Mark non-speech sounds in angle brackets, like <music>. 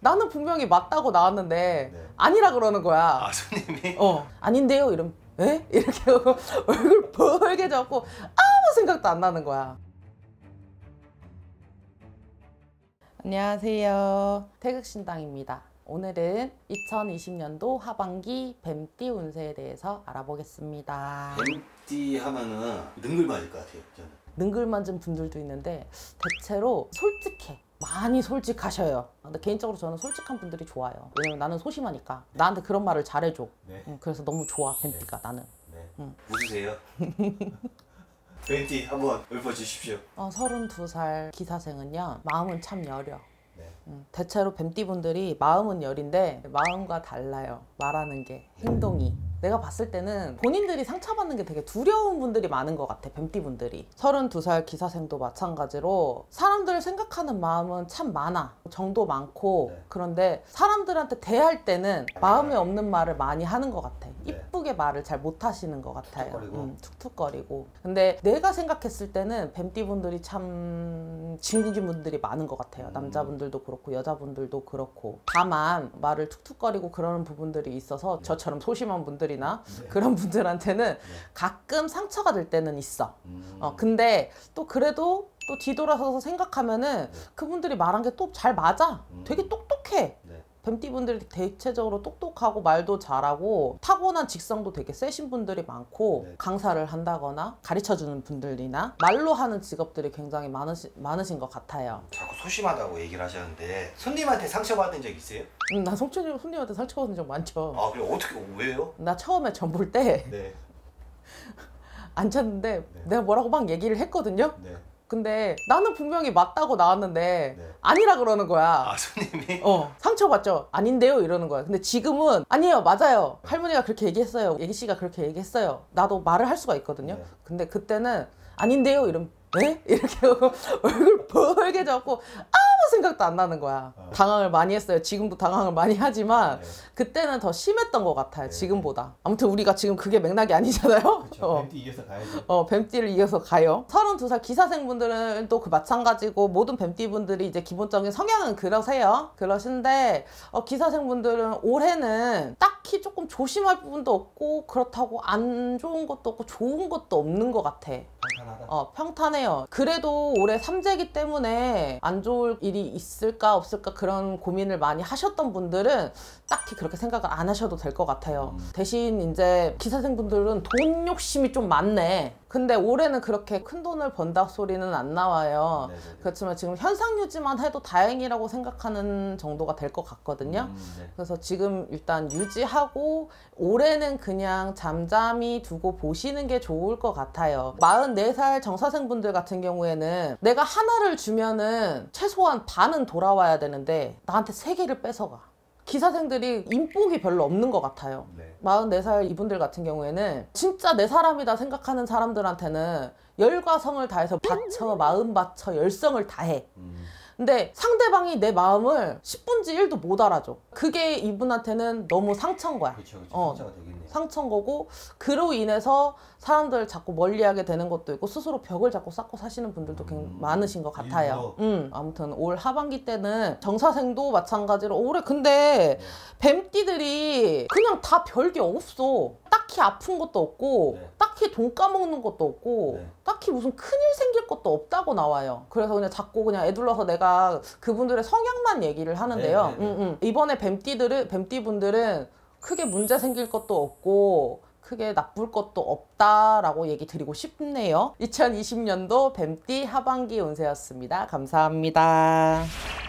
나는 분명히 맞다고 나왔는데 네. 아니라 그러는 거야. 아 손님이? 어 아닌데요 이러면 에? 이렇게 <laughs> 얼굴 벌게 잡고 아무 생각도 안 나는 거야. 안녕하세요. 태극신당입니다. 오늘은 2020년도 하반기 뱀띠 운세에 대해서 알아보겠습니다. 뱀띠 하면은 능글 맞을 것 같아요. 저는. 능글만진 분들도 있는데 대체로 솔직해 많이 솔직하셔요 근데 개인적으로 저는 솔직한 분들이 좋아요 왜냐면 나는 소심하니까 나한테 그런 말을 잘해줘 네. 응, 그래서 너무 좋아 벤티가 네. 나는 네. 응. 웃으세요 벤티 <laughs> 한번 읊어주십시오 어, 32살 기사생은요 마음은 참 여려 네. 대체로 뱀띠분들이 마음은 여린데 마음과 달라요 말하는 게 행동이 내가 봤을 때는 본인들이 상처받는 게 되게 두려운 분들이 많은 것 같아 뱀띠 분들이 32살 기사생도 마찬가지로 사람들을 생각하는 마음은 참 많아 정도 많고 네. 그런데 사람들한테 대할 때는 마음에 없는 말을 많이 하는 것 같아 한국의 말을 잘 못하시는 것 같아요. 툭툭거리고. 음, 툭툭거리고. 근데 내가 생각했을 때는 뱀띠분들이 참 진국인분들이 많은 것 같아요. 음. 남자분들도 그렇고 여자분들도 그렇고. 다만 말을 툭툭거리고 그러는 부분들이 있어서 네. 저처럼 소심한 분들이나 네. 그런 분들한테는 네. 가끔 상처가 될 때는 있어. 음. 어, 근데 또 그래도 또 뒤돌아서서 생각하면은 네. 그분들이 말한 게 또 잘 맞아. 되게 음. 똑똑해. 뱀띠분들이 대체적으로 똑똑하고 말도 잘하고 타고난 직성도 되게 세신 분들이 많고 네. 강사를 한다거나 가르쳐주는 분들이나 말로 하는 직업들이 굉장히 많으시, 많으신 것 같아요 자꾸 소심하다고 얘기를 하셨는데 손님한테 상처받은 적 있어요? 음, 난 손님, 손님한테 상처받은 적 많죠 아 그래 어떻게 왜요? 나 처음에 전 볼때 네. 앉았는데 <laughs> 네. 내가 뭐라고 막 얘기를 했거든요 네. 근데 나는 분명히 맞다고 나왔는데 네. 아니라 그러는 거야. 아 손님이? 어 상처받죠. 아닌데요 이러는 거야. 근데 지금은 아니에요 맞아요. 할머니가 그렇게 얘기했어요. 애기 씨가 그렇게 얘기했어요. 나도 말을 할 수가 있거든요. 네. 근데 그때는 아닌데요 이러면 네? 이렇게 <laughs> 얼굴 벌게 잡고아 생각도 안 나는 거야. 어. 당황을 많이 했어요. 지금도 당황을 많이 하지만 네. 그때는 더 심했던 것 같아요. 네. 지금보다. 아무튼 우리가 지금 그게 맥락이 아니잖아요. 그렇 <laughs> 어. 뱀띠 이어서 가야죠. 어, 뱀띠를 이어서 가요. 32살 기사생분들은 또 그 마찬가지고 모든 뱀띠분들이 이제 기본적인 성향은 그러세요. 그러신데 어, 기사생분들은 올해는 딱 딱히 조금 조심할 부분도 없고 그렇다고 안 좋은 것도 없고 좋은 것도 없는 것 같아 평탄하다. 어 평탄해요 그래도 올해 삼재기 때문에 안 좋을 일이 있을까 없을까 그런 고민을 많이 하셨던 분들은 딱히 그렇게 생각을 안 하셔도 될 것 같아요 음. 대신 이제 기사생분들은 돈 욕심이 좀 많네 근데 올해는 그렇게 큰 돈을 번다 소리는 안 나와요. 네네네. 네, 네. 그렇지만 지금 현상 유지만 해도 다행이라고 생각하는 정도가 될 것 같거든요. 음, 네. 그래서 지금 일단 유지하고 올해는 그냥 잠잠히 두고 보시는 게 좋을 것 같아요. 44살 정사생분들 같은 경우에는 내가 하나를 주면은 최소한 반은 돌아와야 되는데 나한테 세 개를 뺏어가. 기사생들이 인복이 별로 없는 것 같아요. 네. 44살 이분들 같은 경우에는 진짜 내 사람이다 생각하는 사람들한테는 열과 성을 다해서 바쳐, 마음 바쳐, 열성을 다해. 음. 근데 상대방이 내 마음을 10분지 1도 못 알아줘. 그게 이분한테는 너무 상처인 거야. 그쵸, 그쵸. 어. 상처가 되긴 상처인 거고 그로 인해서 사람들 을 자꾸 멀리하게 되는 것도 있고 스스로 벽을 자꾸 쌓고 사시는 분들도 굉 음, 많으신 것 같아요. 음, 아무튼 올 하반기 때는 정사생도 마찬가지로 올해 근데 네. 뱀띠들이 그냥 다 별게 없어. 딱히 아픈 것도 없고 네. 딱히 돈 까먹는 것도 없고 네. 딱히 무슨 큰일 생길 것도 없다고 나와요 그래서 그냥 자꾸 그냥 애둘러서 내가 그분들의 성향만 얘기를 하는데요 네, 네, 네. 음, 음. 이번에 뱀띠들은 뱀띠분들은 크게 문제 생길 것도 없고 크게 나쁠 것도 없다라고 얘기 드리고 싶네요. 2020년도 뱀띠 하반기 운세였습니다. 감사합니다.